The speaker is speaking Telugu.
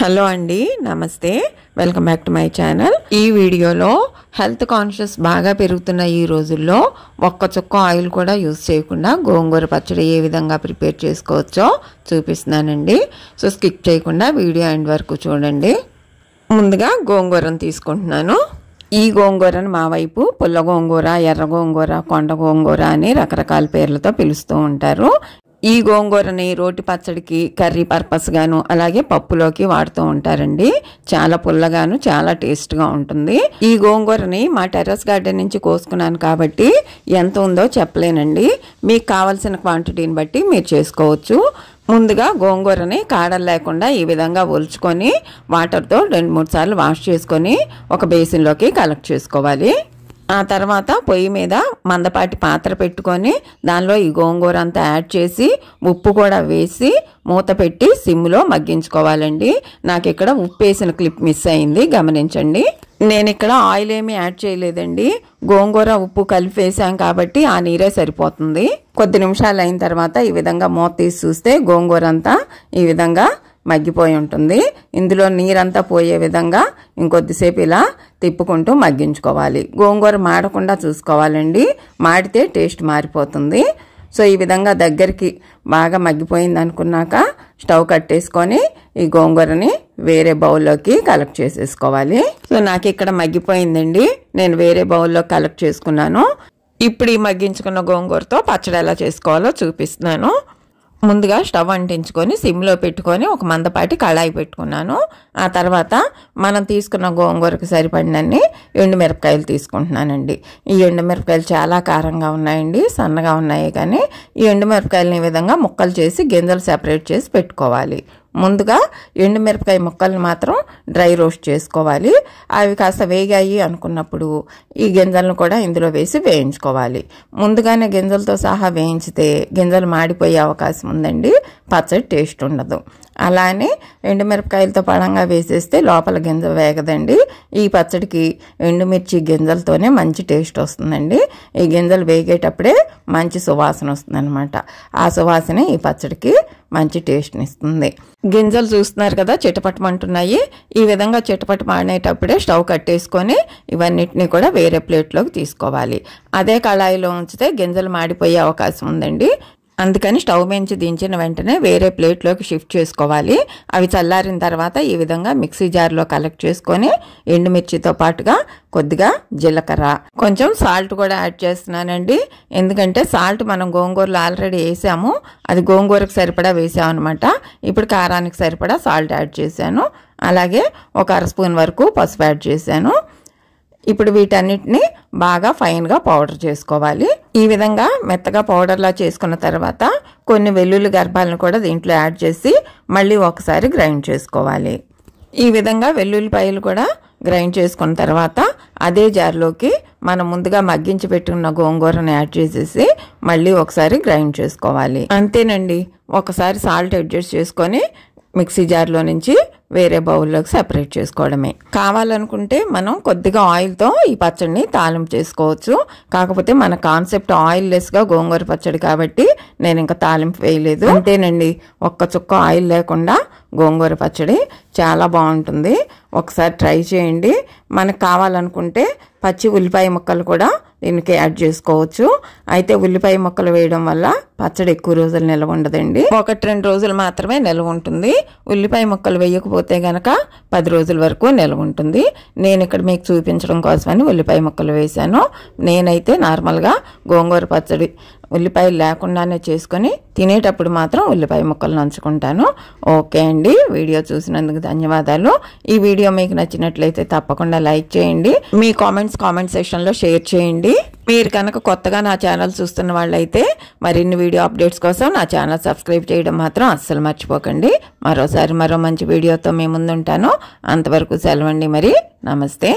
హలో అండి నమస్తే welcome back to my channel ఈ వీడియోలో హెల్త్ కాన్షియస్ బాగా పెరుగుతున్న ఈ రోజుల్లో ఒక్క చుక్క ఆయిల్ కూడా యూజ్ చేయకుండా గోంగూర పచ్చడి ఏ విధంగా ప్రిపేర్ చేసుకోవచ్చో చూపిస్తున్నానండి సో స్కిప్ చేయకుండా వీడియో ఎండ్ వరకు చూడండి ముందుగా గోంగూరను తీసుకుంటున్నాను ఈ గోంగూరను మా వైపు పుల్ల గోంగూర ఎర్ర గోంగూర కొండ గోంగూర అని రకరకాల పేర్లతో పిలుస్తూ ఉంటారు ఈ గోంగూరని రోటి పచ్చడికి కర్రీ పర్పస్ గాను అలాగే పప్పులోకి వాడుతూ ఉంటారండి చాలా పుల్లగాను చాలా టేస్ట్గా ఉంటుంది ఈ గోంగూరని మా టెర్రస్ గార్డెన్ నుంచి కోసుకున్నాను కాబట్టి ఎంత ఉందో చెప్పలేనండి మీకు కావలసిన క్వాంటిటీని బట్టి మీరు చేసుకోవచ్చు ముందుగా గోంగూరని కాడలు లేకుండా ఈ విధంగా ఒలుచుకొని వాటర్తో రెండు మూడు సార్లు వాష్ చేసుకొని ఒక బేసిన్లోకి కలెక్ట్ చేసుకోవాలి ఆ తర్వాత పొయ్యి మీద మందపాటి పాత్ర పెట్టుకొని దానిలో ఈ గోంగూర అంతా యాడ్ చేసి ఉప్పు కూడా వేసి మూత పెట్టి సిమ్లో మగ్గించుకోవాలండి నాకు ఇక్కడ ఉప్పు వేసిన క్లిప్ మిస్ అయింది గమనించండి నేను ఇక్కడ ఆయిల్ ఏమీ యాడ్ చేయలేదండి గోంగూర ఉప్పు కలిపి వేసాం కాబట్టి ఆ నీరే సరిపోతుంది కొద్ది నిమిషాలు అయిన తర్వాత ఈ విధంగా మూత తీసి చూస్తే గోంగూర అంతా ఈ విధంగా మగ్గిపోయి ఉంటుంది ఇందులో నీరంతా పోయే విధంగా ఇంకొద్దిసేపు ఇలా తిప్పుకుంటూ మగ్గించుకోవాలి గోంగూర మాడకుండా చూసుకోవాలండి మాడితే టేస్ట్ మారిపోతుంది సో ఈ విధంగా దగ్గరికి బాగా మగ్గిపోయింది అనుకున్నాక స్టవ్ కట్టేసుకొని ఈ గోంగూరని వేరే బౌల్లోకి కలెక్ట్ చేసేసుకోవాలి సో నాకు ఇక్కడ మగ్గిపోయిందండి నేను వేరే బౌల్లో కలెక్ట్ చేసుకున్నాను ఇప్పుడు ఈ మగ్గించుకున్న గోంగూరతో పచ్చడి ఎలా చేసుకోవాలో చూపిస్తున్నాను ముందుగా స్టవ్ అంటించుకొని సిమ్లో పెట్టుకొని ఒక మందపాటి కళాయి పెట్టుకున్నాను ఆ తర్వాత మనం తీసుకున్న గోంగూరకు సరిపడినన్ని ఎండుమిరపకాయలు తీసుకుంటున్నానండి ఈ ఎండుమిరపకాయలు చాలా కారంగా ఉన్నాయండి సన్నగా ఉన్నాయి కానీ ఈ ఎండుమిరపకాయలను ఈ విధంగా ముక్కలు చేసి గింజలు సెపరేట్ చేసి పెట్టుకోవాలి ముందుగా ఎండుమిరపకాయ ముక్కలను మాత్రం డ్రై రోస్ట్ చేసుకోవాలి అవి కాస్త వేగాయి అనుకున్నప్పుడు ఈ గింజలను కూడా ఇందులో వేసి వేయించుకోవాలి ముందుగానే గింజలతో సహా వేయించితే గింజలు మాడిపోయే అవకాశం ఉందండి పచ్చడి టేస్ట్ ఉండదు అలానే ఎండుమిరపకాయలతో పడంగా వేసేస్తే లోపల గింజ వేగదండి ఈ పచ్చడికి ఎండుమిర్చి గింజలతోనే మంచి టేస్ట్ వస్తుందండి ఈ గింజలు వేగేటప్పుడే మంచి సువాసన వస్తుందన్నమాట ఆ సువాసన ఈ పచ్చడికి మంచి టేస్ట్ని ఇస్తుంది గింజలు చూస్తున్నారు కదా చిటపటమంటున్నాయి ఈ విధంగా చిటపట మాడేటప్పుడే స్టవ్ కట్టేసుకొని ఇవన్నిటినీ కూడా వేరే ప్లేట్లోకి తీసుకోవాలి అదే కళాయిలో ఉంచితే గింజలు మాడిపోయే అవకాశం ఉందండి అందుకని స్టవ్ మించి దించిన వెంటనే వేరే ప్లేట్లోకి షిఫ్ట్ చేసుకోవాలి అవి చల్లారిన తర్వాత ఈ విధంగా మిక్సీ జార్లో కలెక్ట్ చేసుకొని ఎండుమిర్చితో పాటుగా కొద్దిగా జీలకర్ర కొంచెం సాల్ట్ కూడా యాడ్ చేస్తున్నానండి ఎందుకంటే సాల్ట్ మనం గోంగూరలో ఆల్రెడీ వేసాము అది గోంగూరకు సరిపడా వేసామన్నమాట ఇప్పుడు కారానికి సరిపడా సాల్ట్ యాడ్ చేశాను అలాగే ఒక అర స్పూన్ వరకు పసుపు యాడ్ చేశాను ఇప్పుడు వీటన్నిటిని బాగా ఫైన్గా పౌడర్ చేసుకోవాలి ఈ విధంగా మెత్తగా పౌడర్లా చేసుకున్న తర్వాత కొన్ని వెల్లుల్లి గర్భాలను కూడా దీంట్లో యాడ్ చేసి మళ్ళీ ఒకసారి గ్రైండ్ చేసుకోవాలి ఈ విధంగా వెల్లుల్లిపాయలు కూడా గ్రైండ్ చేసుకున్న తర్వాత అదే జార్లోకి మనం ముందుగా మగ్గించి పెట్టుకున్న గోంగూరను యాడ్ చేసేసి మళ్ళీ ఒకసారి గ్రైండ్ చేసుకోవాలి అంతేనండి ఒకసారి సాల్ట్ అడ్జస్ట్ చేసుకొని మిక్సీ జార్లో నుంచి వేరే బౌల్లోకి సెపరేట్ చేసుకోవడమే కావాలనుకుంటే మనం కొద్దిగా ఆయిల్తో ఈ పచ్చడిని తాలింపు చేసుకోవచ్చు కాకపోతే మన కాన్సెప్ట్ ఆయిల్ లెస్గా గోంగూర పచ్చడి కాబట్టి నేను ఇంకా తాలింపు వేయలేదు అంతేనండి ఒక్క చుక్క ఆయిల్ లేకుండా గోంగూర పచ్చడి చాలా బాగుంటుంది ఒకసారి ట్రై చేయండి మనకు కావాలనుకుంటే పచ్చి ఉల్లిపాయ ముక్కలు కూడా దీనికి యాడ్ చేసుకోవచ్చు అయితే ఉల్లిపాయ ముక్కలు వేయడం వల్ల పచ్చడి ఎక్కువ రోజులు నిల్వ ఉండదండి ఒకటి రెండు రోజులు మాత్రమే నిల్వ ఉంటుంది ఉల్లిపాయ ముక్కలు వేయకపోతే గనక పది రోజుల వరకు నిల్వ ఉంటుంది నేను ఇక్కడ మీకు చూపించడం కోసమని ఉల్లిపాయ ముక్కలు వేశాను నేనైతే నార్మల్గా గోంగూర పచ్చడి ఉల్లిపాయలు లేకుండానే చేసుకొని తినేటప్పుడు మాత్రం ఉల్లిపాయ ముక్కలు నంచుకుంటాను ఓకే అండి వీడియో చూసినందుకు ధన్యవాదాలు ఈ వీడియో మీకు నచ్చినట్లయితే తప్పకుండా లైక్ చేయండి మీ కామెంట్స్ కామెంట్ సెషన్లో షేర్ చేయండి మీరు కనుక కొత్తగా నా ఛానల్ చూస్తున్న వాళ్ళైతే మరిన్ని వీడియో అప్డేట్స్ కోసం నా ఛానల్ సబ్స్క్రైబ్ చేయడం మాత్రం అస్సలు మర్చిపోకండి మరోసారి మరో మంచి వీడియోతో మీ ముందుంటాను అంతవరకు సెలవండి మరి నమస్తే